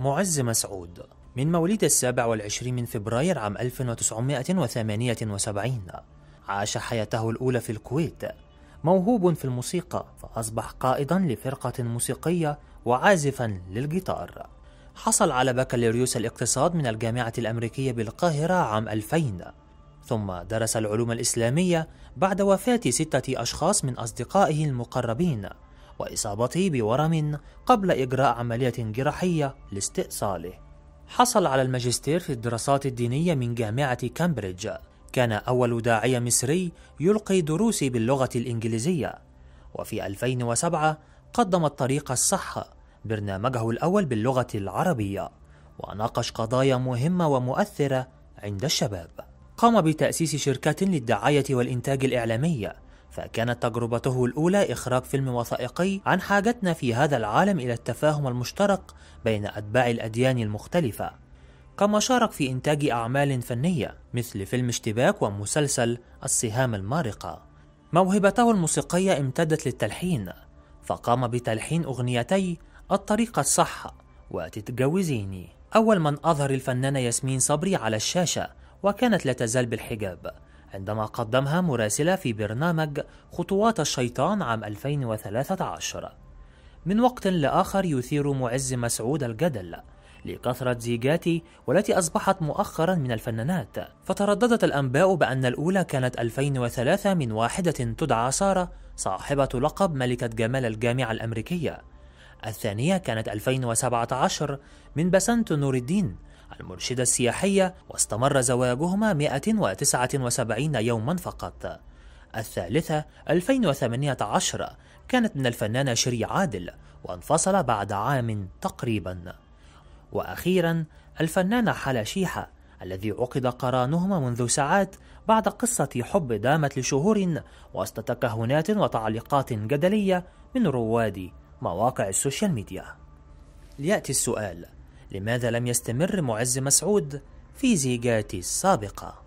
معز مسعود من مواليد السابع والعشرين من فبراير عام 1978 عاش حياته الأولى في الكويت موهوب في الموسيقى فأصبح قائدا لفرقة موسيقية وعازفا للجيتار حصل على بكالوريوس الاقتصاد من الجامعة الأمريكية بالقاهرة عام 2000 ثم درس العلوم الإسلامية بعد وفاة ستة أشخاص من أصدقائه المقربين وإصابته بورم قبل إجراء عملية جراحية لاستئصاله. حصل على الماجستير في الدراسات الدينية من جامعة كامبريدج. كان أول داعية مصري يلقي دروس باللغة الإنجليزية. وفي 2007 قدم الطريق الصح برنامجه الأول باللغة العربية، وناقش قضايا مهمة ومؤثرة عند الشباب. قام بتأسيس شركات للدعاية والإنتاج الإعلامي فكانت تجربته الأولى إخراج فيلم وثائقي عن حاجتنا في هذا العالم إلى التفاهم المشترك بين أتباع الأديان المختلفة كما شارك في إنتاج أعمال فنية مثل فيلم اشتباك ومسلسل السهام المارقة موهبته الموسيقية امتدت للتلحين فقام بتلحين أغنيتي الطريقة الصح وتتجوزيني أول من أظهر الفنانة ياسمين صبري على الشاشة وكانت لا تزال بالحجاب عندما قدمها مراسلة في برنامج خطوات الشيطان عام 2013 من وقت لآخر يثير معز مسعود الجدل لكثرة زيجاتي والتي أصبحت مؤخرا من الفنانات فترددت الأنباء بأن الأولى كانت 2003 من واحدة تدعى سارة صاحبة لقب ملكة جمال الجامعة الأمريكية الثانية كانت 2017 من بسنت نور الدين المرشدة السياحية واستمر زواجهما 179 يوما فقط الثالثة 2018 كانت من الفنانة شري عادل وانفصل بعد عام تقريبا وأخيرا الفنانة حلا شيحة الذي عقد قرانهما منذ ساعات بعد قصة حب دامت لشهور وسط تكهنات وتعليقات جدلية من رواد مواقع السوشيال ميديا ليأتي السؤال لماذا لم يستمر معز مسعود في زيجاته السابقه